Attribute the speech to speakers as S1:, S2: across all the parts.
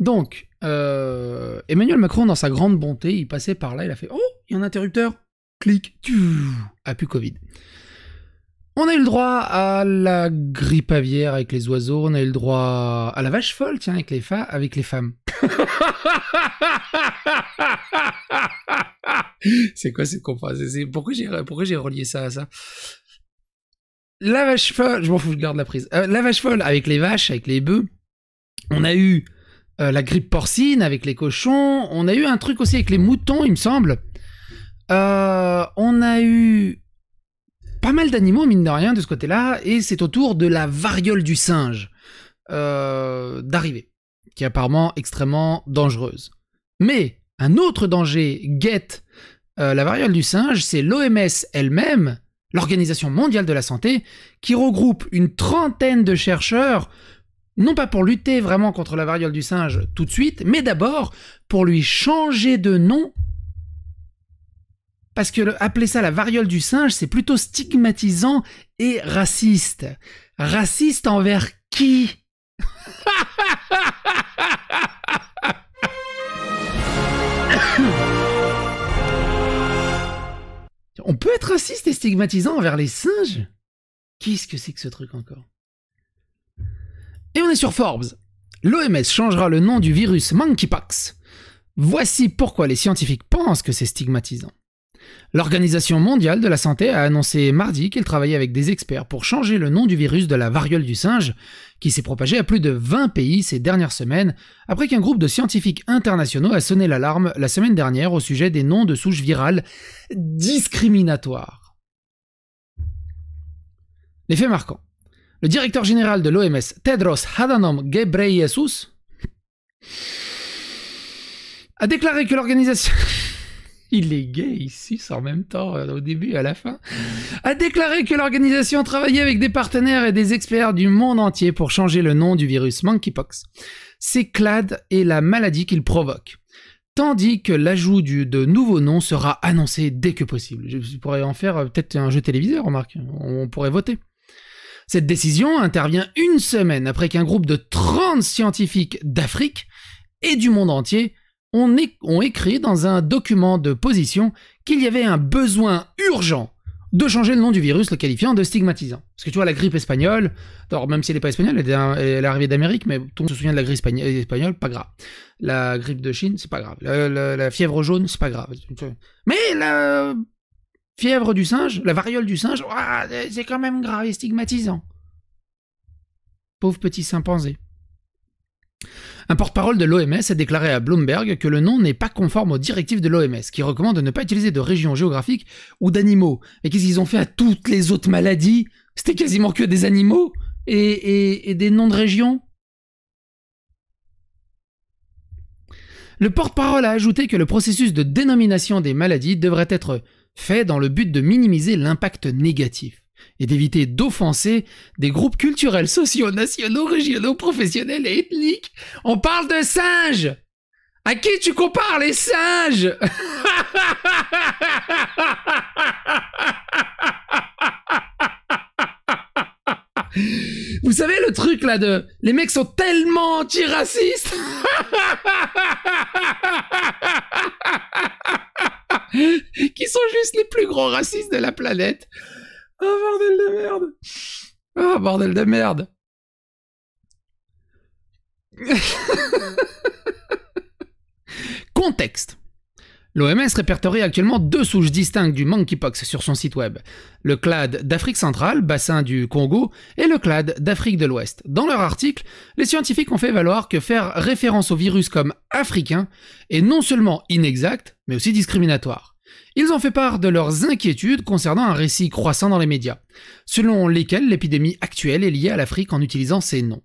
S1: Donc, euh, Emmanuel Macron, dans sa grande bonté, il passait par là, il a fait Oh, il y a un interrupteur Clic, tu ah, pu Covid. On a eu le droit à la grippe aviaire avec les oiseaux, on a eu le droit à la vache folle, tiens, avec les, fa avec les femmes. c'est quoi cette comparaison Pourquoi j'ai relié ça à ça La vache folle, je m'en fous, je garde la prise. Euh, la vache folle avec les vaches, avec les bœufs. On a eu euh, la grippe porcine avec les cochons. On a eu un truc aussi avec les moutons, il me semble. Euh, on a eu pas mal d'animaux, mine de rien, de ce côté-là. Et c'est au tour de la variole du singe euh, d'arriver, qui est apparemment extrêmement dangereuse. Mais un autre danger guette euh, la variole du singe, c'est l'OMS elle-même, l'Organisation mondiale de la santé, qui regroupe une trentaine de chercheurs non pas pour lutter vraiment contre la variole du singe tout de suite, mais d'abord pour lui changer de nom. Parce que appeler ça la variole du singe, c'est plutôt stigmatisant et raciste. Raciste envers qui On peut être raciste et stigmatisant envers les singes Qu'est-ce que c'est que ce truc encore et on est sur Forbes. L'OMS changera le nom du virus monkeypox. Voici pourquoi les scientifiques pensent que c'est stigmatisant. L'Organisation mondiale de la santé a annoncé mardi qu'elle travaillait avec des experts pour changer le nom du virus de la variole du singe, qui s'est propagé à plus de 20 pays ces dernières semaines, après qu'un groupe de scientifiques internationaux a sonné l'alarme la semaine dernière au sujet des noms de souches virales discriminatoires. Les faits marquants. Le directeur général de l'OMS, Tedros Adhanom Ghebreyesus, a déclaré que l'organisation... Il est gay ici, en même temps, euh, au début à la fin. A déclaré que l'organisation travaillait avec des partenaires et des experts du monde entier pour changer le nom du virus monkeypox. C'est CLAD et la maladie qu'il provoque tandis que l'ajout de nouveaux noms sera annoncé dès que possible. Je pourrais en faire euh, peut-être un jeu télévisé, remarque. On pourrait voter. Cette décision intervient une semaine après qu'un groupe de 30 scientifiques d'Afrique et du monde entier ont, écrit dans un document de position qu'il y avait un besoin urgent de changer le nom du virus, le qualifiant de stigmatisant. Parce que tu vois, la grippe espagnole, alors même si elle n'est pas espagnole, elle est, arrivée d'Amérique, mais tout le monde se souvient de la grippe euh, espagnole, pas grave. La grippe de Chine, c'est pas grave. La, la fièvre jaune, c'est pas grave. Mais la fièvre du singe, la variole du singe, c'est quand même grave et stigmatisant. Pauvre petit chimpanzé. Un porte-parole de l'OMS a déclaré à Bloomberg que le nom n'est pas conforme aux directives de l'OMS, qui recommande de ne pas utiliser de régions géographiques ou d'animaux. Et qu'est-ce qu'ils ont fait à toutes les autres maladies C'était quasiment que des animaux et des noms de régions Le porte-parole a ajouté que le processus de dénomination des maladies devrait être fait dans le but de minimiser l'impact négatif et d'éviter d'offenser des groupes culturels, sociaux, nationaux, régionaux, professionnels et ethniques. On parle de singes À qui tu compares les singes Vous savez le truc là de les mecs sont tellement antiracistes qui sont juste les plus grands racistes de la planète. Oh bordel de merde. Oh bordel de merde. Contexte. L'OMS répertorie actuellement deux souches distinctes du monkeypox sur son site web. Le clade d'Afrique centrale, bassin du Congo, et le clade d'Afrique de l'Ouest. Dans leur article, les scientifiques ont fait valoir que faire référence au virus comme africain est non seulement inexact, mais aussi discriminatoire. Ils ont fait part de leurs inquiétudes concernant un récit croissant dans les médias, selon lesquels l'épidémie actuelle est liée à l'Afrique en utilisant ces noms.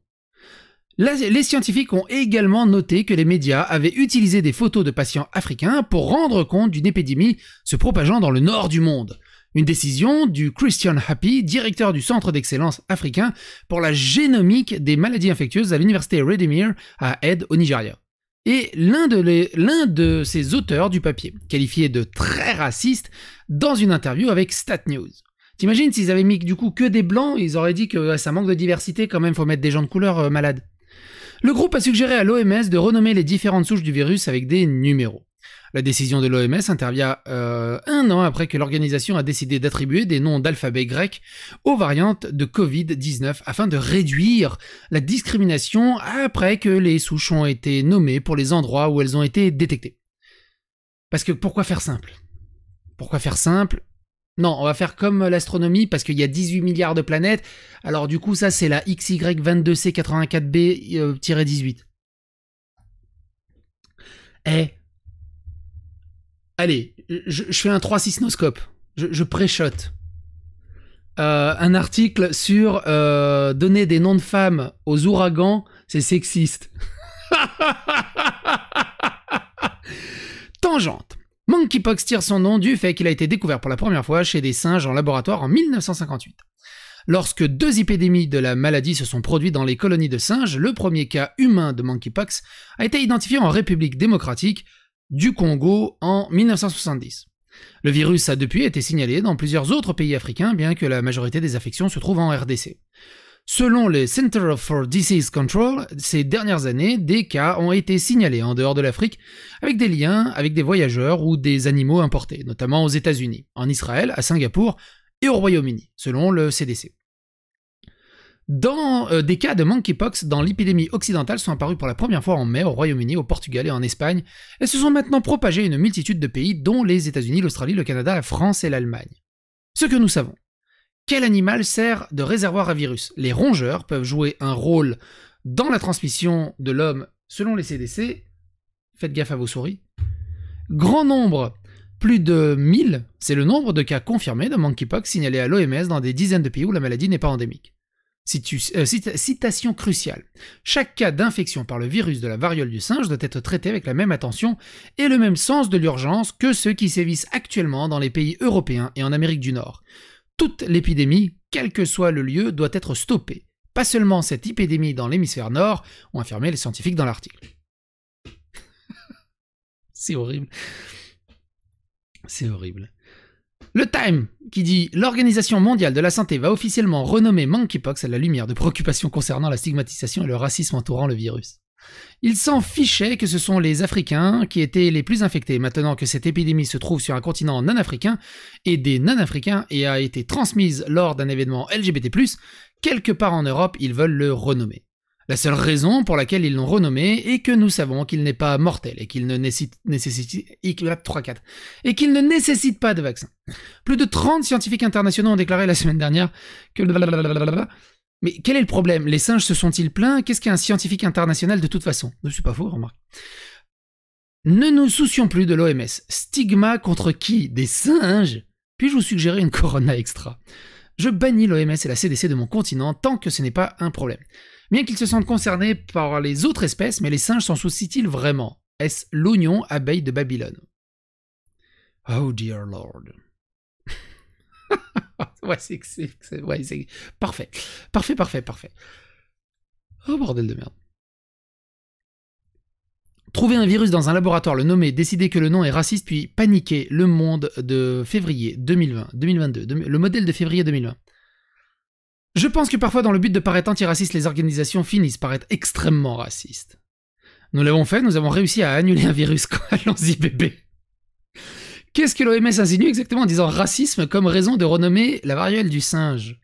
S1: Les scientifiques ont également noté que les médias avaient utilisé des photos de patients africains pour rendre compte d'une épidémie se propageant dans le nord du monde. Une décision du Christian Happy, directeur du Centre d'excellence africain pour la génomique des maladies infectieuses à l'université Redemir à Aide au Nigeria. Et l'un de, ces l'un de auteurs du papier, qualifié de très raciste, dans une interview avec Stat News. T'imagines s'ils avaient mis du coup que des blancs, ils auraient dit que ça manque de diversité quand même, faut mettre des gens de couleur euh, malades. Le groupe a suggéré à l'OMS de renommer les différentes souches du virus avec des numéros. La décision de l'OMS intervient euh, un an après que l'organisation a décidé d'attribuer des noms d'alphabet grec aux variantes de Covid-19 afin de réduire la discrimination après que les souches ont été nommées pour les endroits où elles ont été détectées. Parce que pourquoi faire simple Pourquoi faire simple non, on va faire comme l'astronomie parce qu'il y a 18 milliards de planètes. Alors du coup, ça c'est la XY22C84B-18. Euh, eh, Allez, je, fais un 3-6 noscope. Je, je euh, un article sur euh, donner des noms de femmes aux ouragans, c'est sexiste. Tangente. Monkeypox tire son nom du fait qu'il a été découvert pour la première fois chez des singes en laboratoire en 1958. Lorsque deux épidémies de la maladie se sont produites dans les colonies de singes, le premier cas humain de monkeypox a été identifié en République démocratique du Congo en 1970. Le virus a depuis été signalé dans plusieurs autres pays africains, bien que la majorité des affections se trouvent en RDC. Selon le Center for Disease Control, ces dernières années, des cas ont été signalés en dehors de l'Afrique avec des liens avec des voyageurs ou des animaux importés, notamment aux États-Unis, en Israël, à Singapour et au Royaume-Uni, selon le CDC. Dans euh, des cas de monkeypox dans l'épidémie occidentale sont apparus pour la première fois en mai au Royaume-Uni, au Portugal et en Espagne, et se sont maintenant propagés à une multitude de pays dont les États-Unis, l'Australie, le Canada, la France et l'Allemagne. Ce que nous savons. Quel animal sert de réservoir à virus Les rongeurs peuvent jouer un rôle dans la transmission de l'homme selon les CDC. Faites gaffe à vos souris. Grand nombre plus de 1000, c'est le nombre de cas confirmés de monkeypox signalés à l'OMS dans des dizaines de pays où la maladie n'est pas endémique. Euh, citation cruciale. Chaque cas d'infection par le virus de la variole du singe doit être traité avec la même attention et le même sens de l'urgence que ceux qui sévissent actuellement dans les pays européens et en Amérique du Nord. Toute l'épidémie, quel que soit le lieu, doit être stoppée. Pas seulement cette épidémie dans l'hémisphère nord, ont affirmé les scientifiques dans l'article. C'est horrible. C'est horrible. Le Time qui dit L'Organisation mondiale de la santé va officiellement renommer monkeypox à la lumière de préoccupations concernant la stigmatisation et le racisme entourant le virus. Il s'en fichait que ce sont les Africains qui étaient les plus infectés maintenant que cette épidémie se trouve sur un continent non africain et des non africains et a été transmise lors d'un événement LGBT+, quelque part en Europe, ils veulent le renommer. La seule raison pour laquelle ils l'ont renommé est que nous savons qu'il n'est pas mortel et qu'il ne nécessite, et qu'il ne nécessite pas de vaccin. Plus de 30 scientifiques internationaux ont déclaré la semaine dernière que... Mais quel est le problème Les singes se sont-ils plaints Qu'est-ce qu'un scientifique international de toute façon Ne suis pas fou remarque. Ne nous soucions plus de l'OMS. Stigma contre qui Des singes Puis-je vous suggérer une corona extra Je bannis l'OMS et la CDC de mon continent tant que ce n'est pas un problème. Bien qu'ils se sentent concernés par les autres espèces, mais les singes s'en soucient-ils vraiment Est-ce l'oignon abeille de Babylone Oh dear lord. ouais, c'est, c'est parfait. Parfait, parfait, parfait. Oh bordel de merde. Trouver un virus dans un laboratoire, le nommer, décider que le nom est raciste, puis paniquer le monde de février 2020, 2022, le modèle de février 2020. Je pense que parfois, dans le but de paraître antiraciste, les organisations finissent par être extrêmement racistes. Nous l'avons fait, nous avons réussi à annuler un virus. Allons-y, bébé. Qu'est-ce que l'OMS insinue exactement en disant racisme comme raison de renommer la variole du singe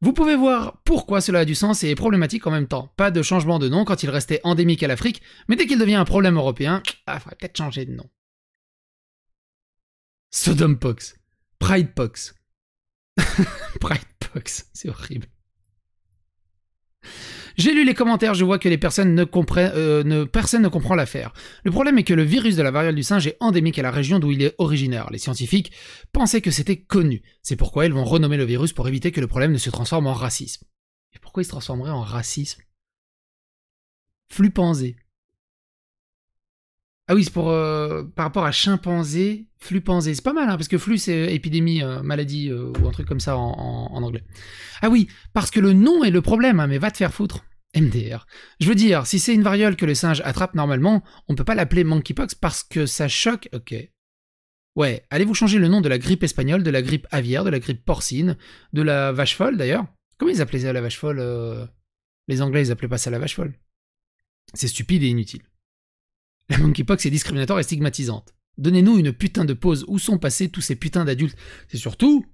S1: Vous pouvez voir pourquoi cela a du sens et est problématique en même temps. Pas de changement de nom quand il restait endémique à l'Afrique, mais dès qu'il devient un problème européen, il ah, faudrait peut-être changer de nom. Sodompox. Pridepox. Pride C'est horrible. J'ai lu les commentaires, je vois que les personnes ne comprennent, euh, personne ne comprend l'affaire. Le problème est que le virus de la variole du singe est endémique à la région d'où il est originaire. Les scientifiques pensaient que c'était connu. C'est pourquoi ils vont renommer le virus pour éviter que le problème ne se transforme en racisme. Et pourquoi il se transformerait en racisme Flupanzé ah oui, c'est pour euh, par rapport à chimpanzé, flupanzé, c'est pas mal, hein, parce que flu c'est euh, épidémie, euh, maladie ou un truc comme ça en, anglais. Ah oui, parce que le nom est le problème, hein, mais va te faire foutre. MDR. Je veux dire, si c'est une variole que le singe attrape normalement, on peut pas l'appeler monkeypox parce que ça choque. Ok. Ouais, allez-vous changer le nom de la grippe espagnole, de la grippe aviaire, de la grippe porcine, de la vache folle d'ailleurs Comment ils appelaient ça la vache folle Les Anglais ils appelaient pas ça la vache folle. C'est stupide et inutile. La monkeypox est discriminatoire et stigmatisante. Donnez-nous une putain de pause. Où sont passés tous ces putains d'adultes C'est surtout,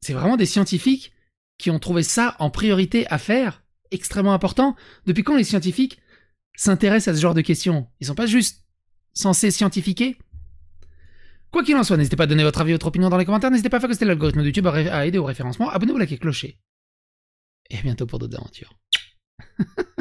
S1: c'est vraiment des scientifiques qui ont trouvé ça en priorité à faire, extrêmement important. Depuis quand les scientifiques s'intéressent à ce genre de questions Ils sont pas juste censés scientifiquer Quoi qu'il en soit, n'hésitez pas à donner votre avis, votre opinion dans les commentaires, n'hésitez pas à faire que l'algorithme de YouTube à aider au référencement, abonnez-vous, likez, clocher. Et à bientôt pour d'autres aventures.